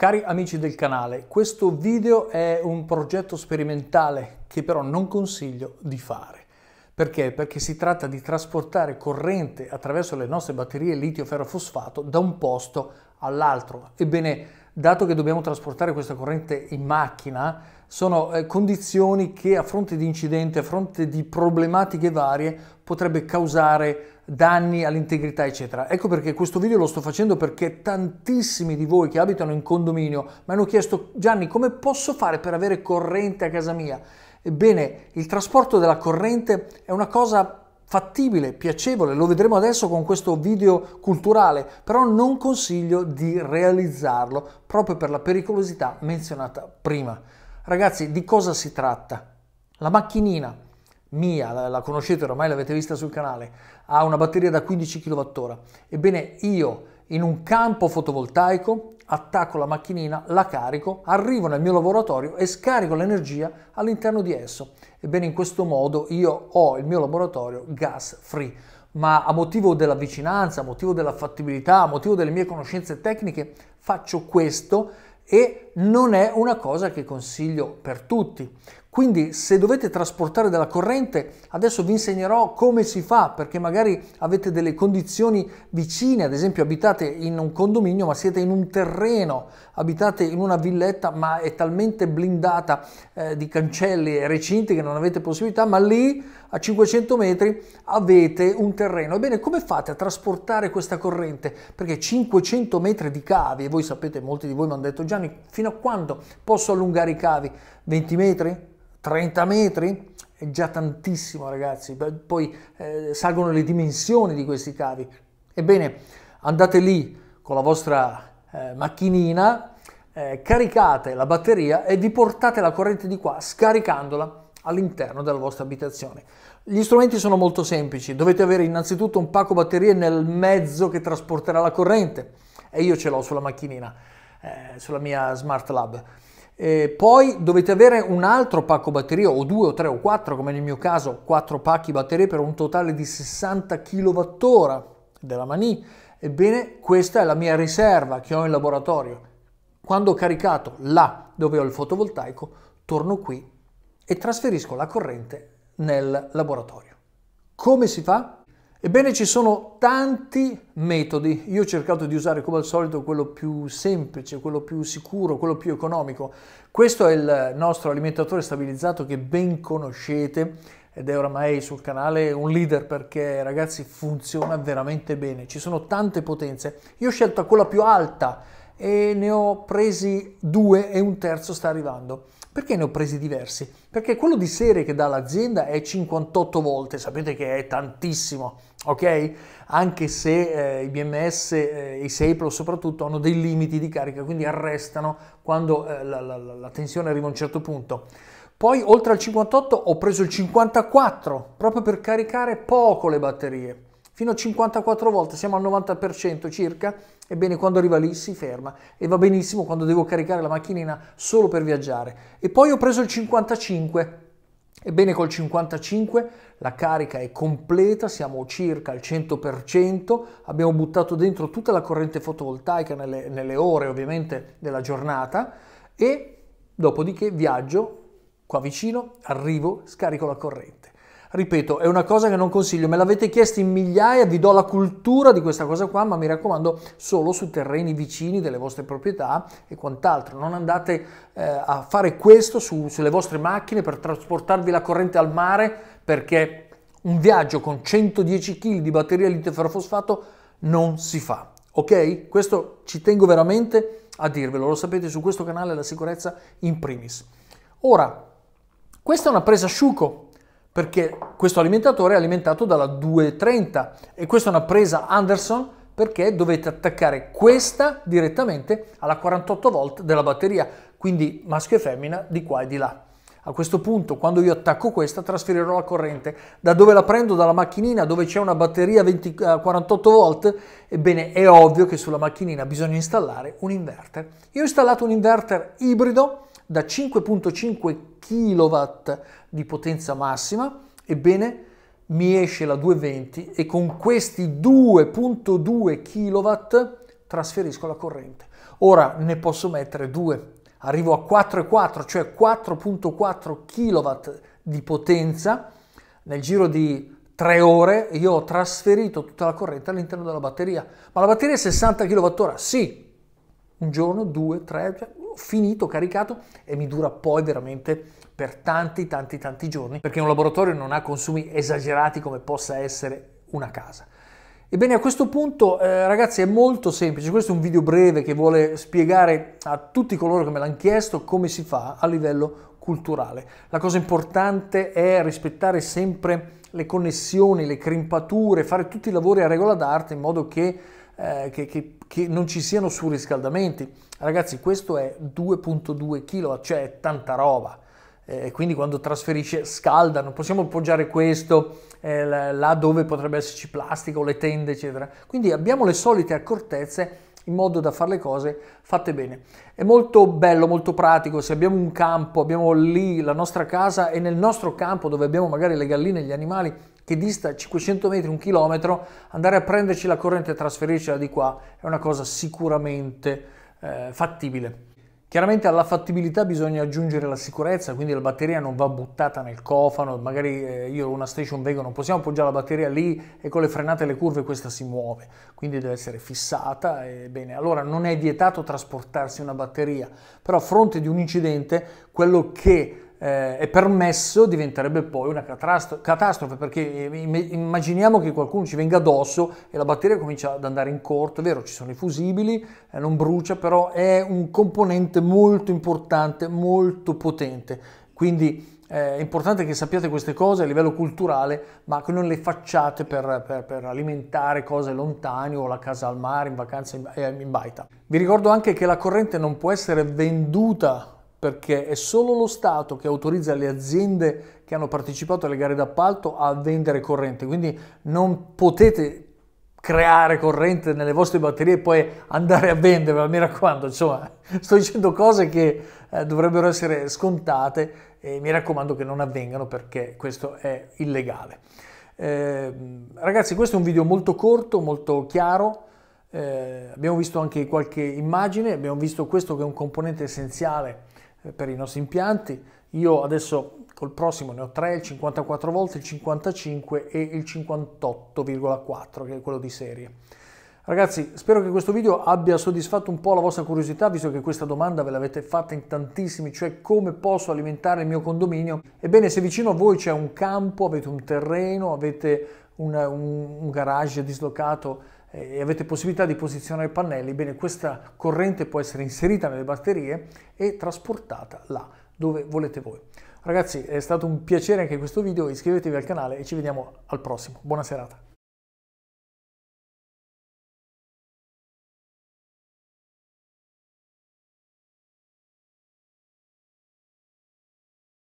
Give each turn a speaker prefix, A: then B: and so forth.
A: Cari amici del canale, questo video è un progetto sperimentale che però non consiglio di fare. Perché? Perché si tratta di trasportare corrente attraverso le nostre batterie litio-ferrofosfato da un posto all'altro. Ebbene, dato che dobbiamo trasportare questa corrente in macchina, sono eh, condizioni che a fronte di incidenti, a fronte di problematiche varie, potrebbe causare danni all'integrità, eccetera. Ecco perché questo video lo sto facendo perché tantissimi di voi che abitano in condominio mi hanno chiesto Gianni come posso fare per avere corrente a casa mia? Ebbene, il trasporto della corrente è una cosa fattibile, piacevole, lo vedremo adesso con questo video culturale, però non consiglio di realizzarlo proprio per la pericolosità menzionata prima. Ragazzi, di cosa si tratta? La macchinina mia, la, conoscete ormai, l'avete vista sul canale, ha una batteria da 15 kWh. Ebbene, io in un campo fotovoltaico, attacco la macchinina, la carico, arrivo nel mio laboratorio e scarico l'energia all'interno di esso. Ebbene, in questo modo io ho il mio laboratorio gas free. Ma a motivo della vicinanza, a motivo della fattibilità, a motivo delle mie conoscenze tecniche, faccio questo e non è una cosa che consiglio per tutti. Quindi se dovete trasportare della corrente, adesso vi insegnerò come si fa, perché magari avete delle condizioni vicine, ad esempio abitate in un condominio, ma siete in un terreno, abitate in una villetta, ma è talmente blindata eh, di cancelli e recinti che non avete possibilità, ma lì a 500 metri avete un terreno. Ebbene, come fate a trasportare questa corrente? Perché 500 metri di cavi, e voi sapete, molti di voi mi hanno detto Gianni, Fino a quando posso allungare i cavi? 20 metri? 30 metri? È già tantissimo ragazzi, poi eh, salgono le dimensioni di questi cavi. Ebbene, andate lì con la vostra eh, macchinina, eh, caricate la batteria e vi portate la corrente di qua scaricandola all'interno della vostra abitazione. Gli strumenti sono molto semplici, dovete avere innanzitutto un pacco batterie nel mezzo che trasporterà la corrente e io ce l'ho sulla macchinina. Eh, sulla mia Smart Lab. E poi dovete avere un altro pacco batterie o due o tre o quattro, come nel mio caso, quattro pacchi batterie per un totale di 60 kWh della Mani. Ebbene, questa è la mia riserva che ho in laboratorio. Quando ho caricato là dove ho il fotovoltaico, torno qui e trasferisco la corrente nel laboratorio. Come si fa? Ebbene ci sono tanti metodi, io ho cercato di usare come al solito quello più semplice, quello più sicuro, quello più economico. Questo è il nostro alimentatore stabilizzato che ben conoscete ed è oramai sul canale un leader perché ragazzi funziona veramente bene, ci sono tante potenze. Io ho scelto quella più alta e ne ho presi due e un terzo sta arrivando. Perché ne ho presi diversi? Perché quello di serie che dà l'azienda è 58 volte, sapete che è tantissimo, ok? Anche se eh, i BMS e eh, i 6 soprattutto hanno dei limiti di carica, quindi arrestano quando eh, la, la, la tensione arriva a un certo punto. Poi oltre al 58 ho preso il 54, proprio per caricare poco le batterie, fino a 54 volte, siamo al 90% circa, Ebbene, quando arriva lì si ferma e va benissimo quando devo caricare la macchinina solo per viaggiare. E poi ho preso il 55. Ebbene, col 55 la carica è completa, siamo circa al 100%, abbiamo buttato dentro tutta la corrente fotovoltaica nelle, nelle ore ovviamente della giornata e dopodiché viaggio qua vicino, arrivo, scarico la corrente. Ripeto, è una cosa che non consiglio, me l'avete chiesto in migliaia, vi do la cultura di questa cosa qua, ma mi raccomando solo su terreni vicini delle vostre proprietà e quant'altro. Non andate eh, a fare questo su, sulle vostre macchine per trasportarvi la corrente al mare perché un viaggio con 110 kg di batteria litio ferrofosfato non si fa. Ok? Questo ci tengo veramente a dirvelo, lo sapete su questo canale la sicurezza in primis. Ora, questa è una presa asciugo perché questo alimentatore è alimentato dalla 230 e questa è una presa Anderson perché dovete attaccare questa direttamente alla 48 volt della batteria, quindi maschio e femmina di qua e di là. A questo punto, quando io attacco questa, trasferirò la corrente. Da dove la prendo? Dalla macchinina dove c'è una batteria 20, 48 eh, volt? Ebbene, è ovvio che sulla macchinina bisogna installare un inverter. Io ho installato un inverter ibrido da 5.5 kW di potenza massima, ebbene mi esce la 220 e con questi 2.2 kW trasferisco la corrente. Ora ne posso mettere 2, arrivo a 4,4, cioè 4.4 kW di potenza nel giro di 3 ore io ho trasferito tutta la corrente all'interno della batteria. Ma la batteria è 60 kWh? Sì, un giorno, due, tre, cioè, ho finito, caricato e mi dura poi veramente per tanti, tanti, tanti giorni, perché un laboratorio non ha consumi esagerati come possa essere una casa. Ebbene, a questo punto, eh, ragazzi, è molto semplice. Questo è un video breve che vuole spiegare a tutti coloro che me l'hanno chiesto come si fa a livello culturale. La cosa importante è rispettare sempre le connessioni, le crimpature, fare tutti i lavori a regola d'arte in modo che, eh, che, che che non ci siano surriscaldamenti. Ragazzi, questo è 2.2 kg, cioè è tanta roba. Eh, quindi quando trasferisce scalda, non possiamo appoggiare questo eh, là dove potrebbe esserci plastica o le tende, eccetera. Quindi abbiamo le solite accortezze in modo da fare le cose fatte bene. È molto bello, molto pratico, se abbiamo un campo, abbiamo lì la nostra casa e nel nostro campo dove abbiamo magari le galline e gli animali, che dista 500 metri, un chilometro, andare a prenderci la corrente e trasferircela di qua è una cosa sicuramente eh, fattibile. Chiaramente alla fattibilità bisogna aggiungere la sicurezza, quindi la batteria non va buttata nel cofano, magari eh, io ho una station wagon, non possiamo appoggiare la batteria lì e con le frenate e le curve questa si muove, quindi deve essere fissata e bene. Allora non è vietato trasportarsi una batteria, però a fronte di un incidente quello che eh, è permesso diventerebbe poi una catastrofe, perché eh, immaginiamo che qualcuno ci venga addosso e la batteria comincia ad andare in corto, è vero ci sono i fusibili, eh, non brucia, però è un componente molto importante, molto potente, quindi eh, è importante che sappiate queste cose a livello culturale, ma che non le facciate per, per, per alimentare cose lontane o la casa al mare, in vacanza in, eh, in baita. Vi ricordo anche che la corrente non può essere venduta perché è solo lo Stato che autorizza le aziende che hanno partecipato alle gare d'appalto a vendere corrente, quindi non potete creare corrente nelle vostre batterie e poi andare a vendere, mi raccomando, insomma, sto dicendo cose che eh, dovrebbero essere scontate e mi raccomando che non avvengano perché questo è illegale. Eh, ragazzi, questo è un video molto corto, molto chiaro, eh, abbiamo visto anche qualche immagine, abbiamo visto questo che è un componente essenziale eh, per i nostri impianti. Io adesso col prossimo ne ho tre, il 54 volt, il 55 e il 58,4 che è quello di serie. Ragazzi, spero che questo video abbia soddisfatto un po' la vostra curiosità, visto che questa domanda ve l'avete fatta in tantissimi, cioè come posso alimentare il mio condominio. Ebbene, se vicino a voi c'è un campo, avete un terreno, avete un, un, un garage dislocato, eh, e avete possibilità di posizionare i pannelli, bene questa corrente può essere inserita nelle batterie e trasportata là dove volete voi. Ragazzi è stato un piacere anche questo video, iscrivetevi al canale e ci vediamo al prossimo. Buona serata.